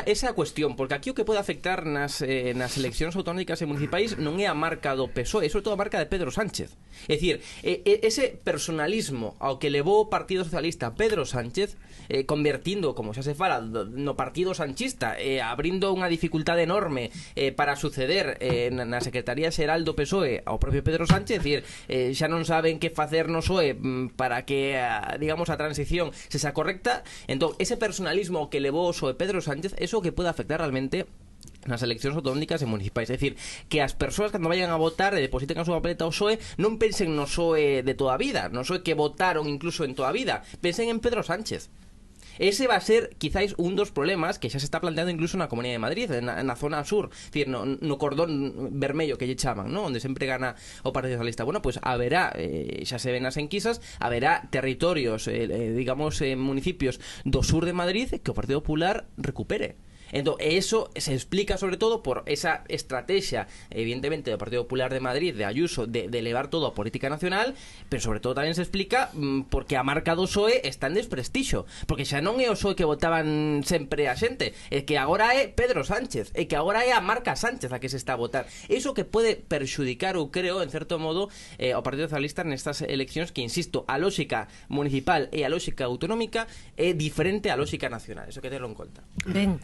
esta, esa cuestión, porque aquí o que pode afectar nas, eh, nas eleccións autonómicas e municipais non é a marca do PSOE, é sobre todo a marca de Pedro Sánchez. É dicir, eh, ese personalismo ao que levou o Partido Socialista Pedro Sánchez, eh, convertindo, como xa se fala, no Partido Sanchista, eh, abrindo unha dificultade enorme eh, para suceder eh, na Secretaría Xeral do PSOE ao propio Pedro Sánchez, dicir, eh, xa non saben que facer no PSOE mm, para que, a, ah, digamos, a transición se xa correcta, entón, ese personalismo que levou o PSOE Pedro Sánchez eso que puede afectar realmente las elecciones autonómicas y municipales. Es decir, que personas que no vayan a votar eh, depositen a su papeleta SOE, no pensen no Osoe de toda vida, no que votaron incluso en toda vida, pensen en Pedro Sánchez. Ese va a ser quizás un dos problemas que ya se está planteando incluso en la Comunidad de Madrid, en la zona sur, decir, no, cordón vermelho que echaban, llaman, ¿no? Donde siempre gana o Partido Socialista. Bueno, pues habrá, eh, se ven las enquisas, habrá territorios, eh, eh, digamos, eh, municipios do sur de Madrid que el Partido Popular recupere. Entón, eso se explica sobre todo por esa estrategia, evidentemente, del Partido Popular de Madrid, de Ayuso, de, de elevar todo a política nacional, pero sobre todo también se explica mm, porque a marca do PSOE está en desprestigio. porque xa non é o PSOE que votaban sempre a xente, é que agora é Pedro Sánchez, é que agora é a marca Sánchez a que se está a votar. Eso que pode perxudicar, o creo, en certo modo, eh, ao Partido Socialista nestas eleccións que, insisto, a lógica municipal e a lógica autonómica é diferente á lógica nacional. Eso que lo en conta. Ben,